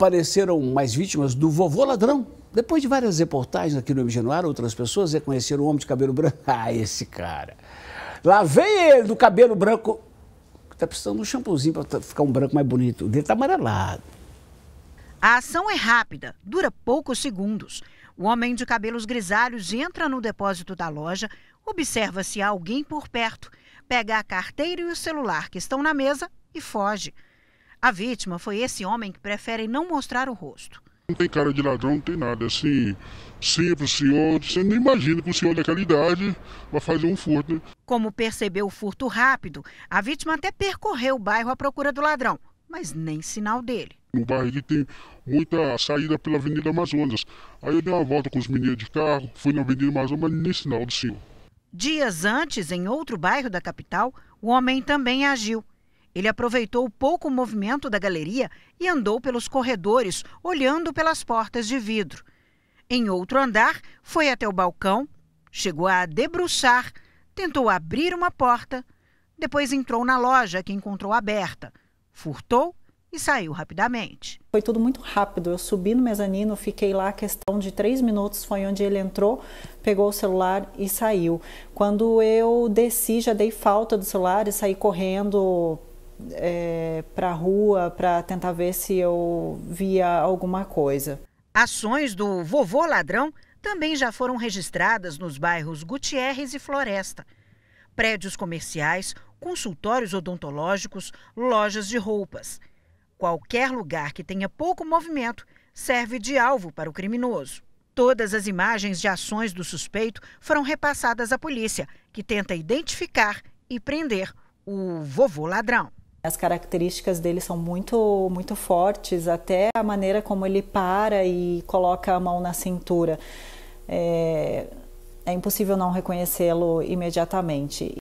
pareceram mais vítimas do vovô ladrão. Depois de várias reportagens aqui no Januário, outras pessoas reconheceram o homem de cabelo branco. Ah, esse cara. Lá vem ele do cabelo branco. Tá precisando de um shampoozinho para tá, ficar um branco mais bonito. O dele tá amarelado. A ação é rápida, dura poucos segundos. O homem de cabelos grisalhos entra no depósito da loja, observa se há alguém por perto, pega a carteira e o celular que estão na mesa e foge. A vítima foi esse homem que prefere não mostrar o rosto. Não tem cara de ladrão, não tem nada. Assim, simples, senhor. Você não imagina que o senhor daquela idade vai fazer um furto. Né? Como percebeu o furto rápido, a vítima até percorreu o bairro à procura do ladrão, mas nem sinal dele. No bairro aqui tem muita saída pela Avenida Amazonas. Aí eu dei uma volta com os meninos de carro, fui na Avenida Amazonas, mas nem sinal do senhor. Dias antes, em outro bairro da capital, o homem também agiu. Ele aproveitou o pouco movimento da galeria e andou pelos corredores, olhando pelas portas de vidro. Em outro andar, foi até o balcão, chegou a debruçar, tentou abrir uma porta, depois entrou na loja que encontrou aberta, furtou e saiu rapidamente. Foi tudo muito rápido. Eu subi no mezanino, fiquei lá, questão de três minutos foi onde ele entrou, pegou o celular e saiu. Quando eu desci, já dei falta do celular e saí correndo é, para a rua para tentar ver se eu via alguma coisa. Ações do vovô ladrão também já foram registradas nos bairros Gutierrez e Floresta. Prédios comerciais, consultórios odontológicos, lojas de roupas. Qualquer lugar que tenha pouco movimento serve de alvo para o criminoso. Todas as imagens de ações do suspeito foram repassadas à polícia, que tenta identificar e prender o vovô ladrão. As características dele são muito, muito fortes, até a maneira como ele para e coloca a mão na cintura. É, é impossível não reconhecê-lo imediatamente.